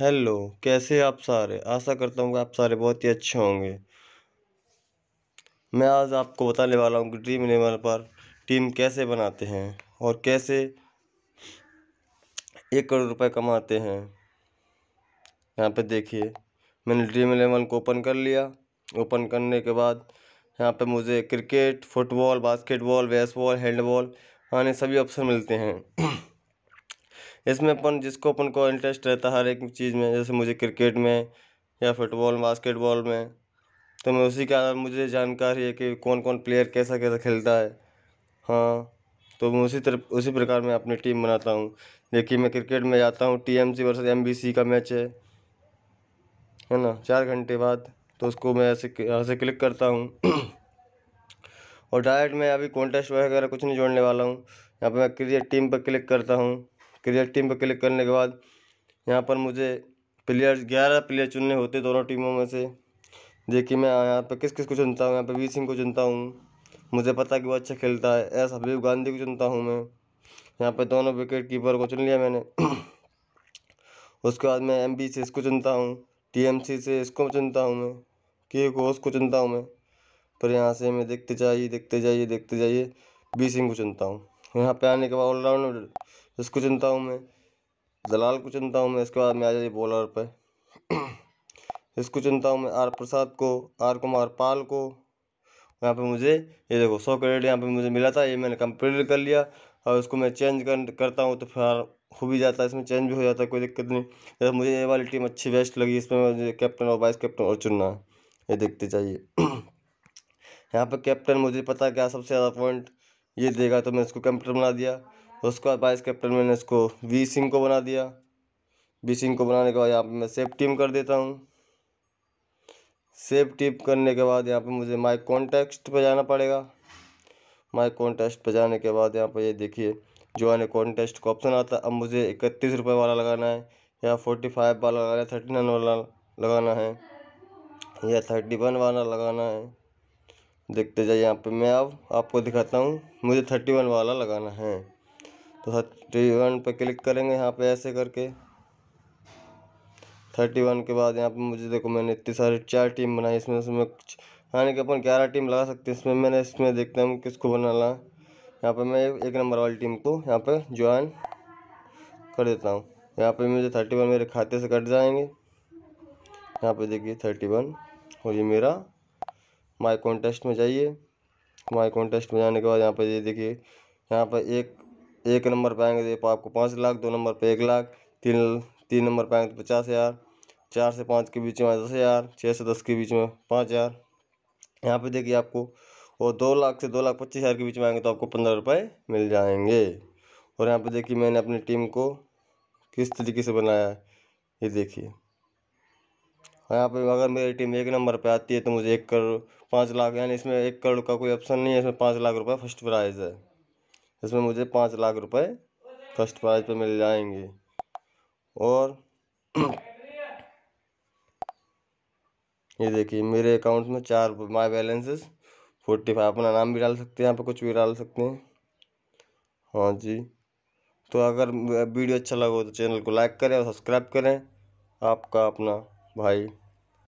hello कैसे आप सारे आशा करता हूँ कि आप सारे बहुत ही अच्छे होंगे मैं आज आपको बताने वाला हूँ कि ड्रीम इलेवन पर टीम कैसे बनाते हैं और कैसे एक करोड़ रुपए कमाते हैं यहाँ पे देखिए मैंने ड्रीम इलेवन को ओपन कर लिया ओपन करने के बाद यहाँ पे मुझे cricket football basketball baseball handball यानी सभी ऑप्शन मिलते हैं इसमें अपन जिसको अपन को इंटरेस्ट रहता है हर एक चीज़ में जैसे मुझे क्रिकेट में या फुटबॉल बास्केटबॉल में तो मैं उसी के आधार मुझे जानकारी है कि कौन कौन प्लेयर कैसा कैसा खेलता है हाँ तो मैं उसी तरह उसी प्रकार मैं अपनी टीम बनाता हूँ देखिए मैं क्रिकेट में जाता हूँ T M C versus M B C का मैच है है ना चार घंटे बाद तो उसको मैं ऐसे यहाँ से क्लिक करता हूँ और डायरेक्ट मैं अभी कॉन्टेस्ट वगैरह कुछ नहीं जोड़ने वाला हूँ यहाँ पर मैं क्रिकेट टीम पर क्लिक करता हूँ क्रिकेट टीम पर क्लिक करने के बाद यहाँ पर मुझे प्लेयर ग्यारह प्लेयर चुनने होते दोनों टीमों में से देखिए मैं यहाँ पर किस किस को चुनता हूँ यहाँ पर वीर सिंह को चुनता हूँ मुझे पता है कि वो अच्छा खेलता है एस हबीब गांधी को चुनता हूँ मैं यहाँ पर दोनों विकेट कीपर को चुन लिया मैंने उसके बाद मैं एम बी से इसको चुनता हूँ टी एम सी से इसको चुनता हूँ मैं के को उसको चुनता हूँ मैं पर यहाँ से मैं देखते जाइए देखते जाइए देखते जाइए बी सिंह को चुनता हूँ यहाँ पे आने के बाद ऑलराउंडर इसको चुनता हूँ मैं दलाल को चुनता हूँ मैं इसके बाद में आ जाइए बॉलर पर इसको चुनता हूँ मैं आर प्रसाद को आर कुमार पाल को यहाँ पे मुझे ये देखो सौ क्रेडिट यहाँ पे मुझे मिला था ये मैंने कंप्लीट कर लिया और इसको मैं चेंज कर करता हूँ तो फिर हो भी जाता है इसमें चेंज भी हो जाता है कोई दिक्कत नहीं जैसे मुझे ये वाली टीम अच्छी बेस्ट लगी इसमें मुझे कैप्टन और वाइस कैप्टन और चुनना है ये देखते जाइए यहाँ पर कैप्टन मुझे पता क्या सबसे ज़्यादा पॉइंट ये देगा तो मैं इसको कैप्टन बना दिया उसके बाद वाइस कैप्टन मैंने इसको वी सिंह को बना दिया वी सिंह को बनाने के बाद यहाँ पर मैं सेफ टीम कर देता हूँ सेफ टीम करने के बाद यहाँ पे मुझे माई कॉन्टेक्स्ट पर जाना पड़ेगा माई कॉन्टेस्ट पर जाने के बाद यहाँ पर ये देखिए जो आने कॉन्टेस्ट का ऑप्शन आता है अब मुझे इकतीस रुपये वाला लगाना है या फोर्टी फाइव वाला लगाना है थर्टी नाइन वाला लगाना है या थर्टी वन वाला लगाना है देखते जाइए यहाँ पे मैं अब आपको दिखाता हूँ मुझे थर्टी वन वाला लगाना है तो थर्टी वन पर क्लिक करेंगे यहाँ पे ऐसे करके थर्टी वन के बाद यहाँ पे मुझे देखो मैंने इतनी सारी चार टीम बनाई इसमें उसमें यानी हाँ, कि अपन ग्यारह टीम लगा सकते हैं इसमें मैंने इसमें देखते हैं किसको बनाना है यहाँ पर मैं एक नंबर वाली टीम को यहाँ पर ज्वाइन कर देता हूँ यहाँ पर मुझे थर्टी वन मेरे खाते से कट जाएंगे यहाँ पर देखिए थर्टी वन और ये मेरा माई कॉन्टेस्ट में जाइए माई कॉन्टेस्ट में जाने के बाद यहाँ पर ये देखिए यहाँ पर एक एक नंबर पर आएंगे तो, तो आपको पाँच लाख दो नंबर पर एक लाख तीन तीन नंबर पर आएंगे तो पचास हज़ार चार से पाँच के बीच में दस हज़ार छः से दस के बीच में पाँच हज़ार यहाँ पे देखिए आपको और दो लाख से दो लाख पच्चीस हज़ार के बीच में आएंगे तो आपको पंद्रह रुपये मिल जाएंगे और यहाँ पे देखिए मैंने अपनी टीम को किस तरीके से बनाया है ये देखिए और यहाँ पर अगर मेरी टीम एक नंबर पर आती है तो मुझे एक करोड़ पाँच लाख यानी इसमें एक करोड़ का कोई ऑप्शन नहीं है इसमें पाँच लाख रुपये फर्स्ट प्राइज़ है इसमें मुझे पाँच लाख रुपए फर्स्ट प्राइज पे मिल जाएंगे और ये देखिए मेरे अकाउंट में चार माय बैलेंसेस फोर्टी फाइव अपना नाम भी डाल सकते हैं यहाँ पे कुछ भी डाल सकते हैं हाँ जी तो अगर वीडियो अच्छा लगा हो तो चैनल को लाइक करें और सब्सक्राइब करें आपका अपना भाई